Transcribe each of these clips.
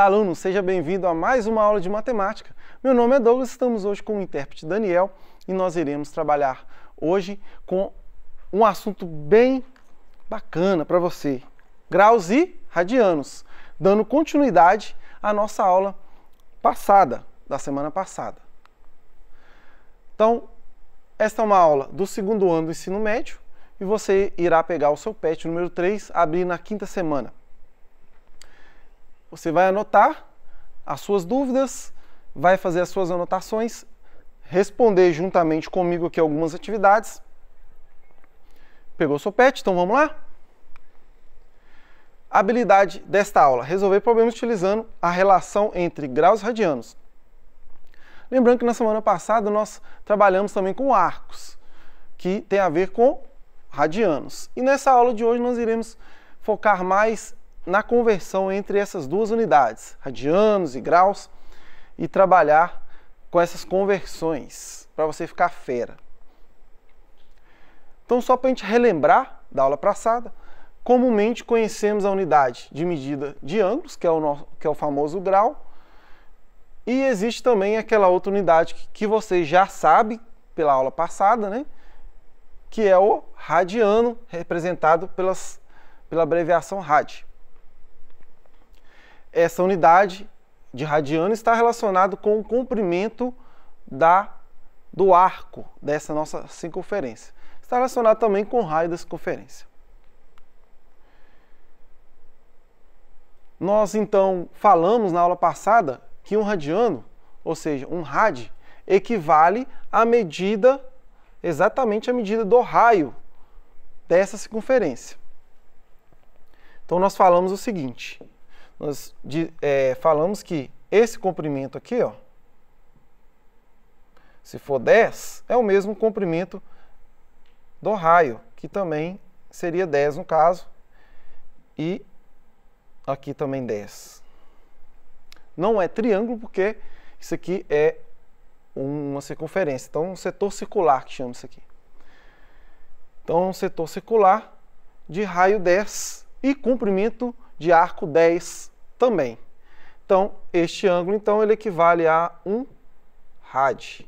Olá, aluno, seja bem-vindo a mais uma aula de matemática. Meu nome é Douglas, estamos hoje com o intérprete Daniel e nós iremos trabalhar hoje com um assunto bem bacana para você: graus e radianos, dando continuidade à nossa aula passada, da semana passada. Então, esta é uma aula do segundo ano do ensino médio e você irá pegar o seu PET número 3, abrir na quinta semana. Você vai anotar as suas dúvidas, vai fazer as suas anotações, responder juntamente comigo aqui algumas atividades. Pegou seu pet? Então vamos lá? Habilidade desta aula: resolver problemas utilizando a relação entre graus radianos. Lembrando que na semana passada nós trabalhamos também com arcos, que tem a ver com radianos. E nessa aula de hoje nós iremos focar mais na conversão entre essas duas unidades, radianos e graus, e trabalhar com essas conversões para você ficar fera. Então, só para a gente relembrar da aula passada, comumente conhecemos a unidade de medida de ângulos, que é o, nosso, que é o famoso grau, e existe também aquela outra unidade que, que você já sabe pela aula passada, né? que é o radiano, representado pelas, pela abreviação RAD essa unidade de radiano está relacionado com o comprimento da, do arco dessa nossa circunferência. Está relacionado também com o raio da circunferência. Nós, então, falamos na aula passada que um radiano, ou seja, um rad, equivale à medida, exatamente à medida do raio dessa circunferência. Então, nós falamos o seguinte, nós é, falamos que esse comprimento aqui, ó, se for 10, é o mesmo comprimento do raio, que também seria 10 no caso, e aqui também 10. Não é triângulo porque isso aqui é uma circunferência, então um setor circular que chama isso aqui. Então um setor circular de raio 10 e comprimento de arco 10 também. Então, este ângulo então ele equivale a 1 rad.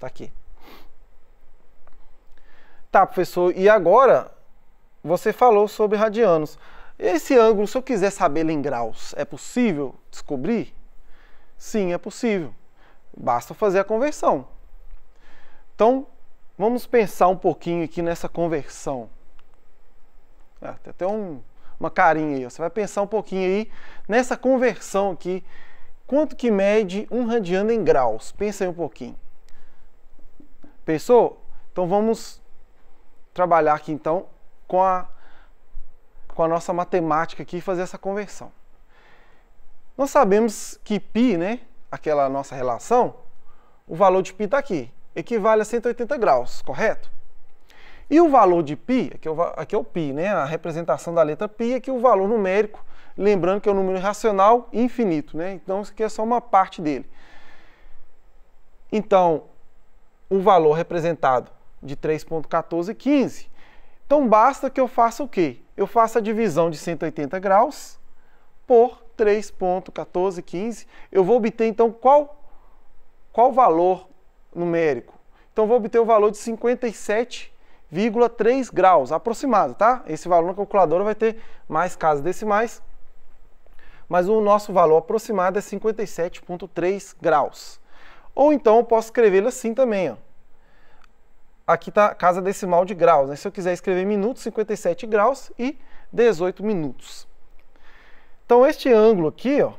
Tá aqui. Tá, professor, e agora você falou sobre radianos. Esse ângulo, se eu quiser saber ele em graus, é possível descobrir? Sim, é possível. Basta fazer a conversão. Então, vamos pensar um pouquinho aqui nessa conversão. Ah, tem até um uma carinha aí. Você vai pensar um pouquinho aí nessa conversão aqui. Quanto que mede um radiano em graus? Pensa aí um pouquinho. Pensou? Então vamos trabalhar aqui então com a, com a nossa matemática aqui e fazer essa conversão. Nós sabemos que π, né, aquela nossa relação, o valor de π está aqui, equivale a 180 graus, correto? E o valor de π, aqui é o, π, é né? a representação da letra π, aqui é o valor numérico, lembrando que é um número racional infinito, né? então isso aqui é só uma parte dele. Então, o valor representado de 3.1415, Então, basta que eu faça o quê? Eu faça a divisão de 180 graus por 3.1415. Eu vou obter, então, qual, qual valor numérico? Então, vou obter o valor de 57 0,3 graus, aproximado, tá? Esse valor na calculadora vai ter mais casas decimais, mas o nosso valor aproximado é 57,3 graus. Ou então eu posso escrevê-lo assim também, ó. Aqui está casa decimal de graus, né? Se eu quiser escrever minutos, 57 graus e 18 minutos. Então este ângulo aqui, ó,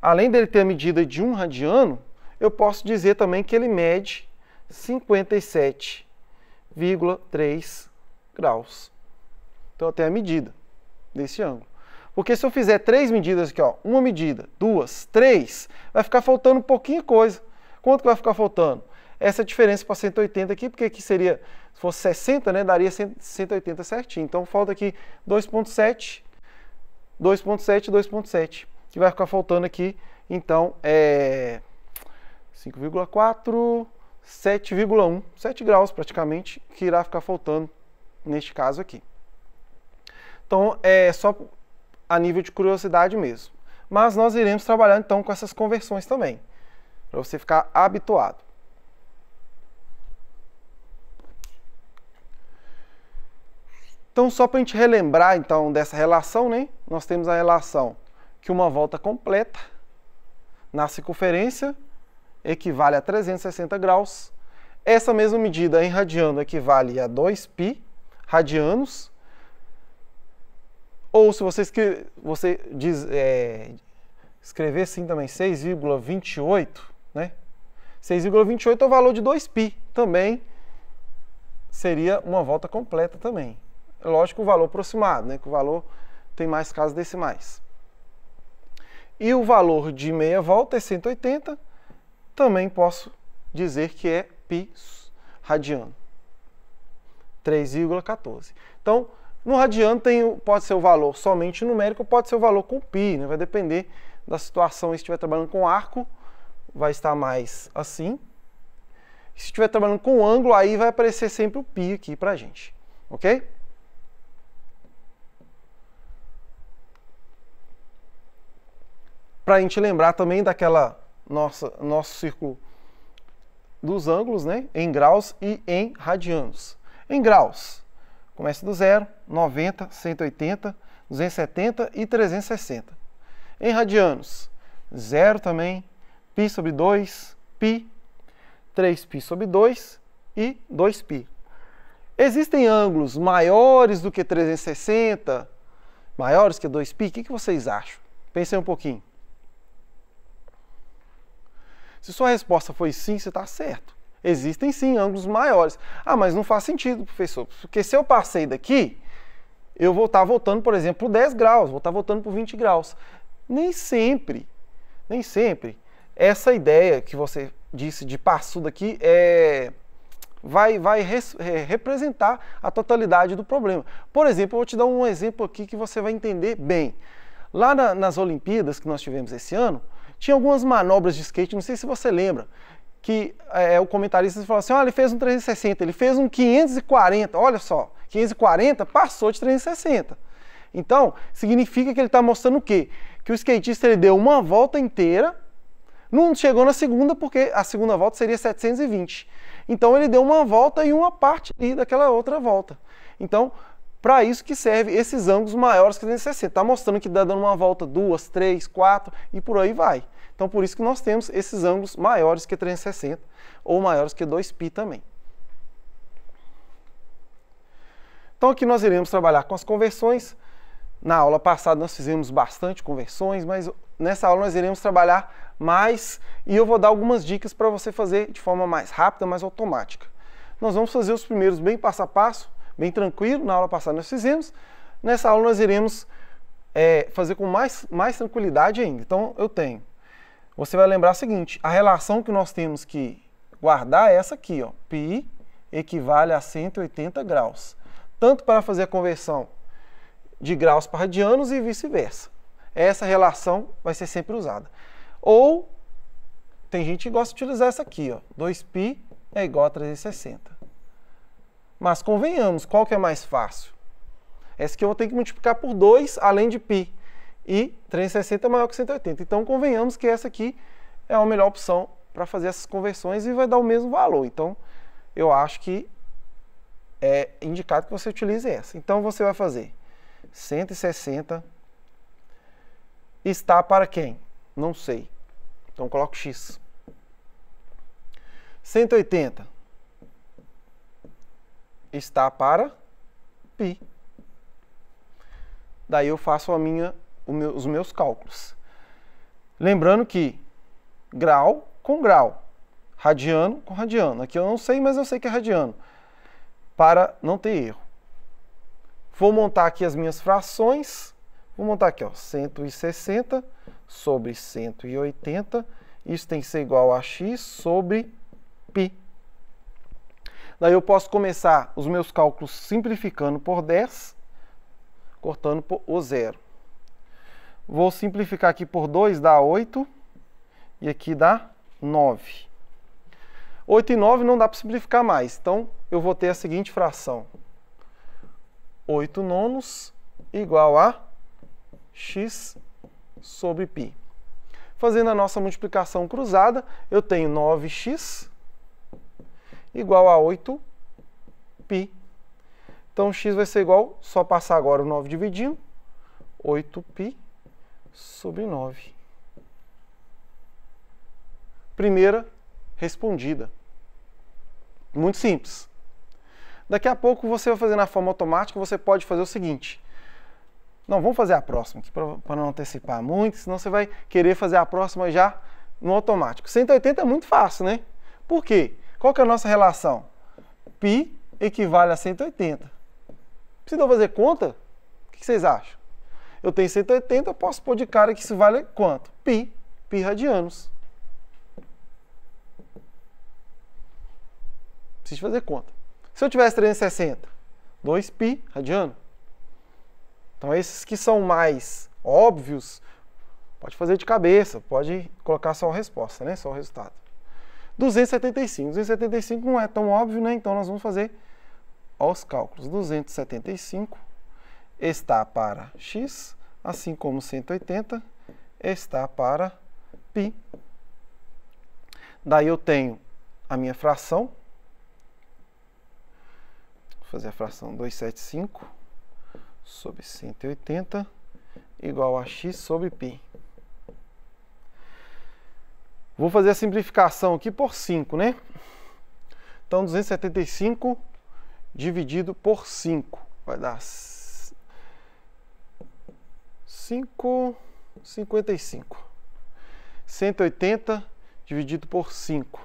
além dele ter a medida de um radiano, eu posso dizer também que ele mede 57 0,3 graus. Então, até a medida desse ângulo. Porque se eu fizer três medidas aqui, ó, uma medida, duas, três, vai ficar faltando um pouquinho coisa. Quanto que vai ficar faltando? Essa diferença para 180 aqui, porque aqui seria, se fosse 60, né, daria 180 certinho. Então falta aqui 2.7, 2.7, 2.7, que vai ficar faltando aqui, então, é 5,4, 7,1, 7 graus praticamente, que irá ficar faltando neste caso aqui. Então é só a nível de curiosidade mesmo. Mas nós iremos trabalhar então com essas conversões também, para você ficar habituado. Então só para a gente relembrar então dessa relação, né? Nós temos a relação que uma volta completa na circunferência equivale a 360 graus. Essa mesma medida em radiano equivale a 2π radianos. Ou se vocês, você diz, é, escrever assim também 6,28, né? 6,28 é o valor de 2π também. Seria uma volta completa também. Lógico, o valor aproximado, né? Que o valor tem mais casas decimais. E o valor de meia volta é 180 também posso dizer que é π radiano. 3,14. Então, no radiano tem, pode ser o valor somente numérico, pode ser o valor com π, né? vai depender da situação. Se estiver trabalhando com arco, vai estar mais assim. Se estiver trabalhando com ângulo, aí vai aparecer sempre o π aqui para a gente, ok? Para a gente lembrar também daquela nossa, nosso círculo dos ângulos né, em graus e em radianos. Em graus, começa do zero, 90, 180, 270 e 360. Em radianos, zero também, π sobre 2, π, 3π sobre 2 e 2π. Existem ângulos maiores do que 360, maiores que 2π? O que vocês acham? Pensem um pouquinho. Se sua resposta foi sim, você está certo. Existem sim ângulos maiores. Ah, mas não faz sentido, professor, porque se eu passei daqui, eu vou estar tá voltando, por exemplo, 10 graus, vou estar tá voltando por 20 graus. Nem sempre, nem sempre. Essa ideia que você disse de passo daqui é vai, vai res, é, representar a totalidade do problema. Por exemplo, eu vou te dar um exemplo aqui que você vai entender bem. Lá na, nas Olimpíadas que nós tivemos esse ano, tinha algumas manobras de skate, não sei se você lembra, que é, o comentarista falou assim: olha, ele fez um 360, ele fez um 540, olha só, 540 passou de 360. Então, significa que ele está mostrando o quê? Que o skatista ele deu uma volta inteira, não chegou na segunda, porque a segunda volta seria 720. Então, ele deu uma volta e uma parte daquela outra volta. Então, para isso que serve esses ângulos maiores que 360. Está mostrando que está dando uma volta duas, três, quatro e por aí vai. Então por isso que nós temos esses ângulos maiores que 360 ou maiores que 2π também. Então aqui nós iremos trabalhar com as conversões. Na aula passada nós fizemos bastante conversões, mas nessa aula nós iremos trabalhar mais e eu vou dar algumas dicas para você fazer de forma mais rápida, mais automática. Nós vamos fazer os primeiros bem passo a passo, bem tranquilo. Na aula passada nós fizemos. Nessa aula nós iremos é, fazer com mais, mais tranquilidade ainda. Então, eu tenho. Você vai lembrar o seguinte, a relação que nós temos que guardar é essa aqui, ó, π equivale a 180 graus, tanto para fazer a conversão de graus para radianos e vice-versa. Essa relação vai ser sempre usada. Ou tem gente que gosta de utilizar essa aqui, ó, 2π é igual a 360. Mas convenhamos, qual que é mais fácil? Essa que eu vou ter que multiplicar por 2 além de π. E 360 é, é maior que 180. Então convenhamos que essa aqui é a melhor opção para fazer essas conversões e vai dar o mesmo valor. Então eu acho que é indicado que você utilize essa. Então você vai fazer 160 está para quem? Não sei. Então coloco x. 180 está para π. Daí eu faço a minha, meu, os meus cálculos. Lembrando que grau com grau, radiano com radiano. Aqui eu não sei, mas eu sei que é radiano, para não ter erro. Vou montar aqui as minhas frações. Vou montar aqui, ó, 160 sobre 180. Isso tem que ser igual a x sobre π. Daí eu posso começar os meus cálculos simplificando por 10, cortando por, o zero. Vou simplificar aqui por 2, dá 8, e aqui dá 9. 8 e 9 não dá para simplificar mais, então eu vou ter a seguinte fração. 8 nonos igual a x sobre π. Fazendo a nossa multiplicação cruzada, eu tenho 9x igual a 8π. Então, x vai ser igual, só passar agora o 9 dividindo, 8π sobre 9. Primeira respondida. Muito simples. Daqui a pouco você vai fazer na forma automática, você pode fazer o seguinte. Não, vamos fazer a próxima para não antecipar muito, senão você vai querer fazer a próxima já no automático. 180 é muito fácil, né? Por quê? Qual que é a nossa relação? Pi equivale a 180. Precisam fazer conta? O que vocês acham? Eu tenho 180, eu posso pôr de cara que isso vale quanto? Pi, pi radianos. Preciso fazer conta. Se eu tivesse 360, 2π radiano. Então esses que são mais óbvios, pode fazer de cabeça, pode colocar só a resposta, né? só o resultado. 275. 275 não é tão óbvio, né? Então nós vamos fazer os cálculos. 275 está para x, assim como 180 está para π. Daí eu tenho a minha fração. Vou fazer a fração 275 sobre 180 igual a x sobre π. Vou fazer a simplificação aqui por 5, né? Então, 275 dividido por 5 vai dar 5,55. 180 dividido por 5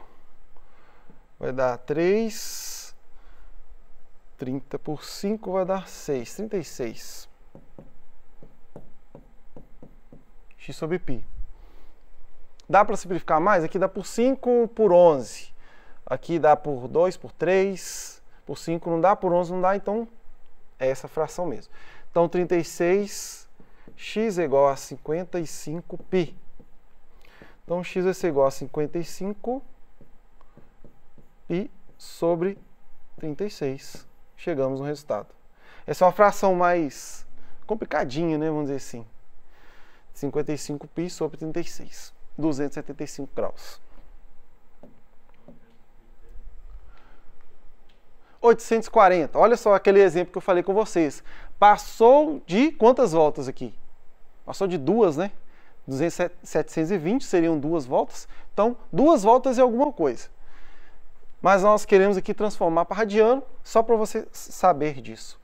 vai dar 3. 30 por 5 vai dar 6, 36. x sobre pi. Dá para simplificar mais? Aqui dá por 5 por 11. Aqui dá por 2 por 3. Por 5 não dá, por 11 não dá, então é essa fração mesmo. Então 36x é igual a 55π. Então x vai ser igual a 55 π sobre 36. Chegamos no resultado. Essa é uma fração mais complicadinha, né? Vamos dizer assim. 55 π sobre 36. 275 graus. 840. Olha só aquele exemplo que eu falei com vocês. Passou de quantas voltas aqui? Passou de duas, né? 720 seriam duas voltas. Então, duas voltas e é alguma coisa. Mas nós queremos aqui transformar para radiano, só para você saber disso.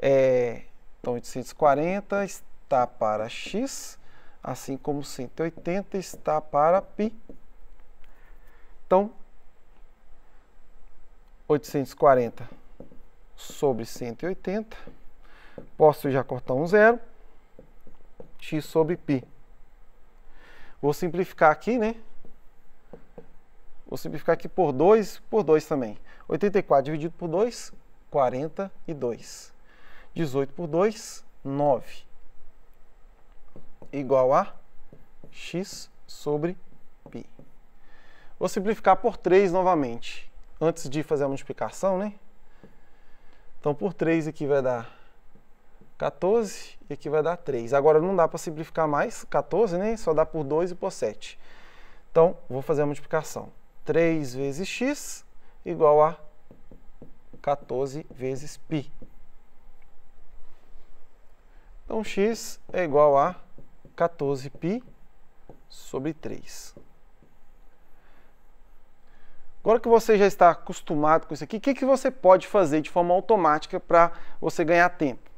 É, então, 840 está para x assim como 180 está para π. Então, 840 sobre 180, posso já cortar um zero, x sobre π. Vou simplificar aqui, né? Vou simplificar aqui por 2, por 2 também. 84 dividido por 2, 42. 18 por 2, 9 igual a x sobre π. Vou simplificar por 3 novamente, antes de fazer a multiplicação, né? Então, por 3 aqui vai dar 14 e aqui vai dar 3. Agora, não dá para simplificar mais 14, né? Só dá por 2 e por 7. Então, vou fazer a multiplicação. 3 vezes x igual a 14 vezes π. Então, x é igual a 14π sobre 3. Agora que você já está acostumado com isso aqui, o que, que você pode fazer de forma automática para você ganhar tempo?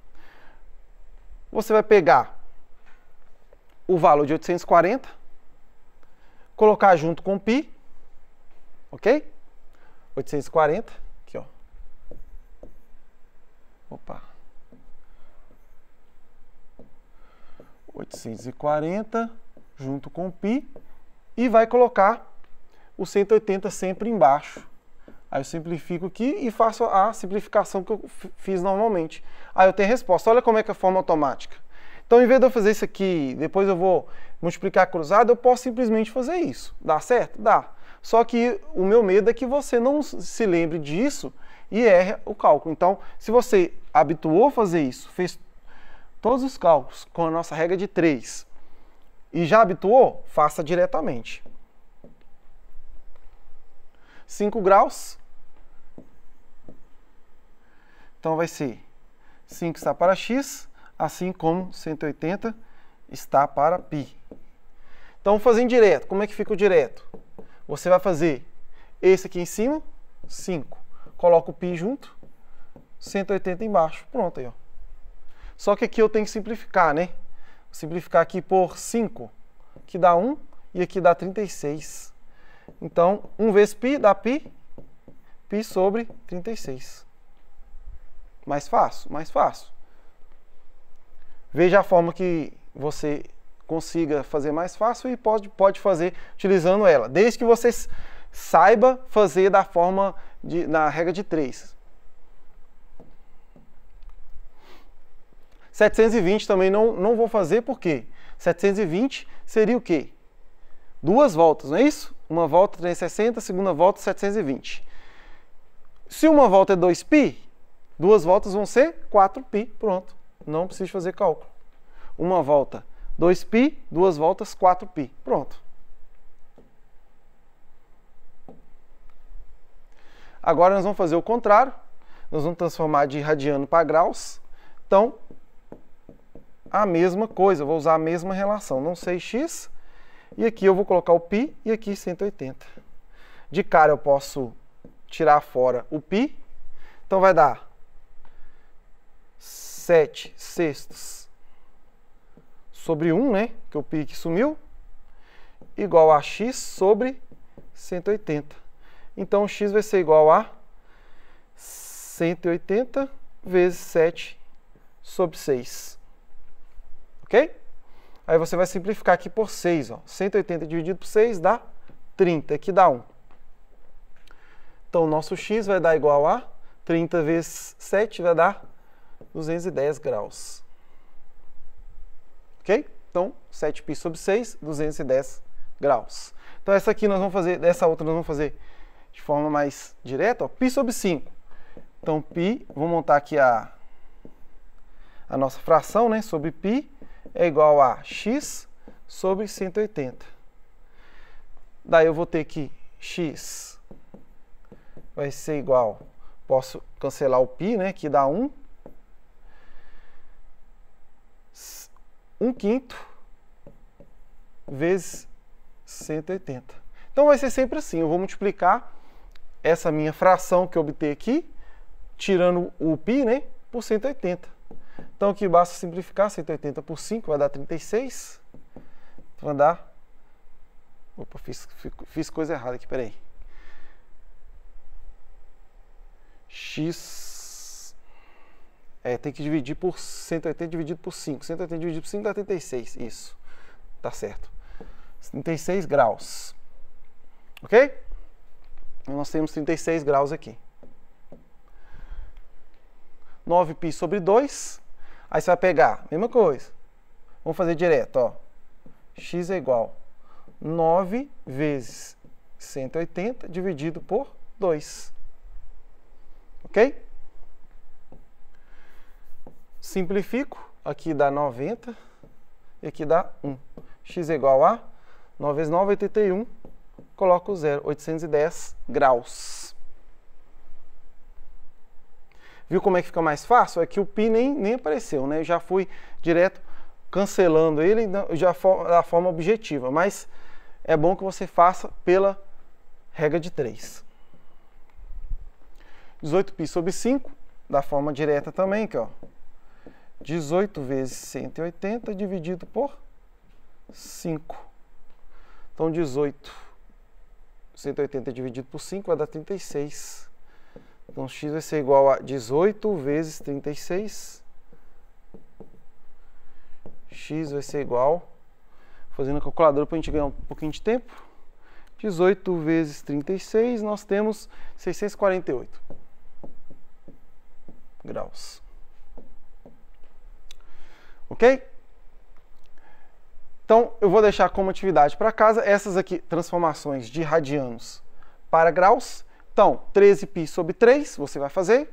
Você vai pegar o valor de 840, colocar junto com π, ok? 840, aqui ó. Opa. 840 junto com π e vai colocar o 180 sempre embaixo. Aí eu simplifico aqui e faço a simplificação que eu fiz normalmente. Aí eu tenho a resposta. Olha como é que é a forma automática. Então, em vez de eu fazer isso aqui, depois eu vou multiplicar cruzado, eu posso simplesmente fazer isso. Dá certo? Dá. Só que o meu medo é que você não se lembre disso e erre o cálculo. Então, se você habituou a fazer isso, fez todos os cálculos com a nossa regra de 3 e já habituou, faça diretamente. 5 graus. Então vai ser 5 está para x, assim como 180 está para π. Então fazendo direto, como é que fica o direto? Você vai fazer esse aqui em cima, 5. Coloca o π junto, 180 embaixo. Pronto aí, ó. Só que aqui eu tenho que simplificar, né? Vou simplificar aqui por 5, que dá 1, e aqui dá 36. Então, 1 vezes π dá π, π sobre 36. Mais fácil, mais fácil. Veja a forma que você consiga fazer mais fácil e pode, pode fazer utilizando ela, desde que você saiba fazer da forma de, na regra de 3. 720 também não, não vou fazer, por quê? 720 seria o quê? Duas voltas, não é isso? Uma volta 360, segunda volta 720. Se uma volta é 2π, duas voltas vão ser 4π, pronto. Não preciso fazer cálculo. Uma volta 2π, duas voltas 4π, pronto. Agora nós vamos fazer o contrário. Nós vamos transformar de radiano para graus. Então, a mesma coisa, vou usar a mesma relação. Não sei x, e aqui eu vou colocar o π e aqui 180. De cara eu posso tirar fora o π, então vai dar 7 sextos sobre 1, né? Que é o π que sumiu, igual a x sobre 180. Então x vai ser igual a 180 vezes 7 sobre 6 ok? Aí você vai simplificar aqui por 6, ó. 180 dividido por 6 dá 30, que dá 1. Então, o nosso x vai dar igual a 30 vezes 7 vai dar 210 graus. Ok? Então, 7π sobre 6, 210 graus. Então, essa aqui nós vamos fazer, dessa outra nós vamos fazer de forma mais direta, π sobre 5. Então, π, vou montar aqui a, a nossa fração, né, sobre π, é igual a x sobre 180. Daí eu vou ter que x vai ser igual, posso cancelar o π, né, que dá 1. 1 quinto vezes 180. Então vai ser sempre assim, eu vou multiplicar essa minha fração que eu obtei aqui, tirando o π, né, por 180. Então aqui basta simplificar, 180 por 5 vai dar 36. Vai dar... Opa, fiz, fiz coisa errada aqui, peraí. X... É, tem que dividir por 180 dividido por 5. 180 dividido por 5 dá 36, isso. Tá certo. 36 graus. Ok? Então nós temos 36 graus aqui. 9π sobre 2 Aí você vai pegar, mesma coisa. Vamos fazer direto, ó. x é igual 9 vezes 180 dividido por 2. Ok? Simplifico. Aqui dá 90 e aqui dá 1. x é igual a 9 vezes 9, 81. É Coloco 0, 810 graus. Viu como é que fica mais fácil? É que o pi nem, nem apareceu, né? Eu já fui direto cancelando ele já da forma objetiva, mas é bom que você faça pela regra de 3. 18π sobre 5, da forma direta também, que ó, 18 vezes 180 dividido por 5. Então 18, 180 dividido por 5 vai dar 36. Então, x vai ser igual a 18 vezes 36. x vai ser igual, fazendo a calculadora para a gente ganhar um pouquinho de tempo, 18 vezes 36, nós temos 648 graus. Ok? Então, eu vou deixar como atividade para casa essas aqui, transformações de radianos para graus, então, 13π sobre 3, você vai fazer.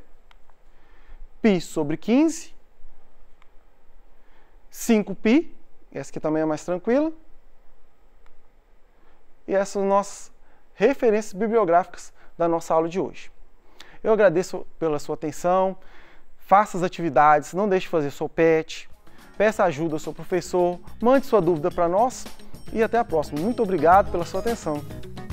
π sobre 15. 5π, essa aqui também é mais tranquila. E essas são nossas referências bibliográficas da nossa aula de hoje. Eu agradeço pela sua atenção. Faça as atividades, não deixe de fazer seu PET. Peça ajuda ao seu professor, mande sua dúvida para nós e até a próxima. Muito obrigado pela sua atenção.